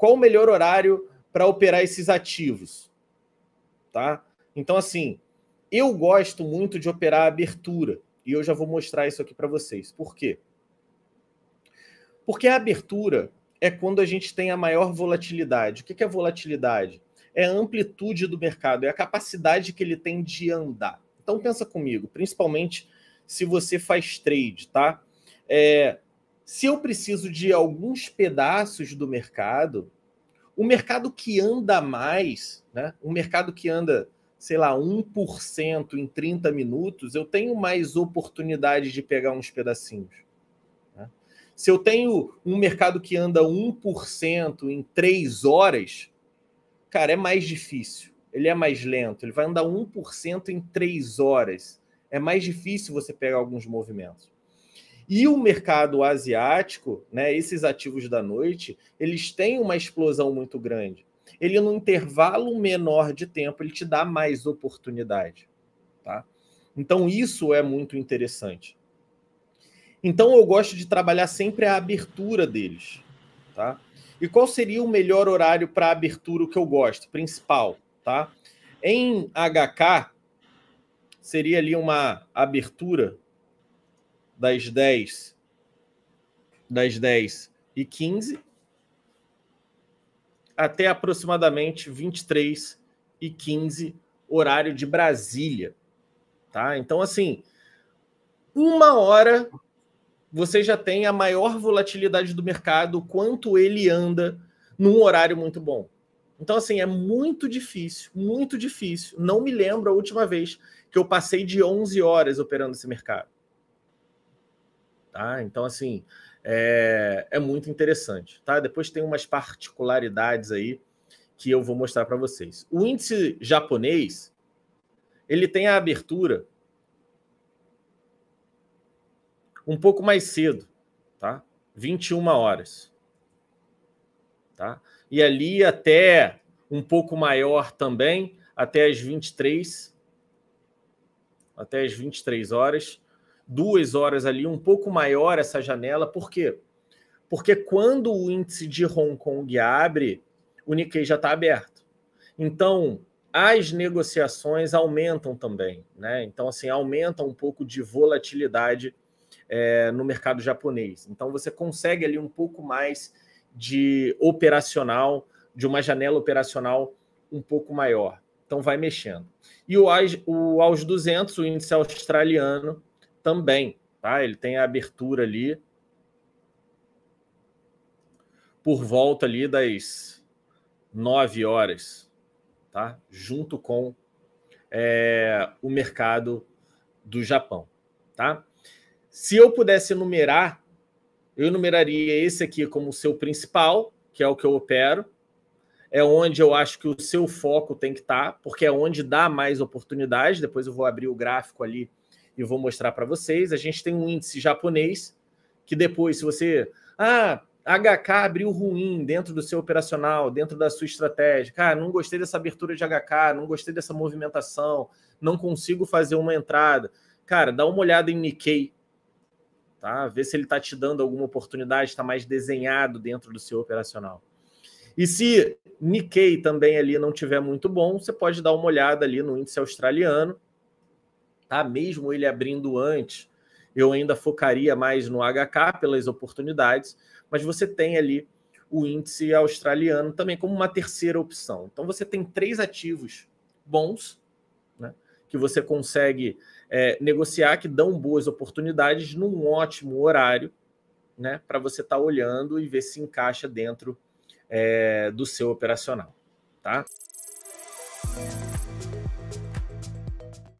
qual o melhor horário para operar esses ativos, tá? Então, assim, eu gosto muito de operar a abertura e eu já vou mostrar isso aqui para vocês. Por quê? Porque a abertura é quando a gente tem a maior volatilidade. O que é volatilidade? É a amplitude do mercado, é a capacidade que ele tem de andar. Então pensa comigo, principalmente se você faz trade, tá? É, se eu preciso de alguns pedaços do mercado, o mercado que anda mais, né? Um mercado que anda, sei lá, 1% em 30 minutos, eu tenho mais oportunidade de pegar uns pedacinhos. Né? Se eu tenho um mercado que anda 1% em 3 horas, cara, é mais difícil. Ele é mais lento, ele vai andar 1% em 3 horas. É mais difícil você pegar alguns movimentos. E o mercado asiático, né, esses ativos da noite, eles têm uma explosão muito grande. Ele, num intervalo menor de tempo, ele te dá mais oportunidade. Tá? Então, isso é muito interessante. Então, eu gosto de trabalhar sempre a abertura deles. Tá? E qual seria o melhor horário para abertura, que eu gosto, principal? Tá? Em HK, seria ali uma abertura das 10, das 10 e 15 até aproximadamente 23 e 15 horário de Brasília, tá? Então assim, uma hora você já tem a maior volatilidade do mercado, quanto ele anda num horário muito bom. Então, assim, é muito difícil, muito difícil. Não me lembro a última vez que eu passei de 11 horas operando esse mercado. Tá? Então, assim, é, é muito interessante. Tá? Depois tem umas particularidades aí que eu vou mostrar para vocês. O índice japonês, ele tem a abertura um pouco mais cedo, tá? 21 horas. Tá? E ali até um pouco maior também, até as 23 até as 23 horas duas horas ali, um pouco maior essa janela, por quê? Porque quando o índice de Hong Kong abre, o Nikkei já está aberto. Então, as negociações aumentam também, né? Então, assim, aumenta um pouco de volatilidade é, no mercado japonês. Então, você consegue ali um pouco mais de operacional, de uma janela operacional um pouco maior. Então, vai mexendo. E o, o aos 200, o índice australiano, também. Tá? Ele tem a abertura ali por volta ali das 9 horas, tá? junto com é, o mercado do Japão. Tá? Se eu pudesse enumerar, eu enumeraria esse aqui como o seu principal, que é o que eu opero. É onde eu acho que o seu foco tem que estar, tá, porque é onde dá mais oportunidade. Depois eu vou abrir o gráfico ali e vou mostrar para vocês. A gente tem um índice japonês que depois, se você. Ah, HK abriu ruim dentro do seu operacional, dentro da sua estratégia. Cara, não gostei dessa abertura de HK, não gostei dessa movimentação, não consigo fazer uma entrada. Cara, dá uma olhada em Nikkei, tá? Vê se ele está te dando alguma oportunidade, está mais desenhado dentro do seu operacional. E se Nikkei também ali não tiver muito bom, você pode dar uma olhada ali no índice australiano, tá? Mesmo ele abrindo antes, eu ainda focaria mais no HK pelas oportunidades, mas você tem ali o índice australiano também como uma terceira opção. Então você tem três ativos bons né, que você consegue é, negociar, que dão boas oportunidades num ótimo horário, né, para você estar tá olhando e ver se encaixa dentro é, do seu operacional, tá?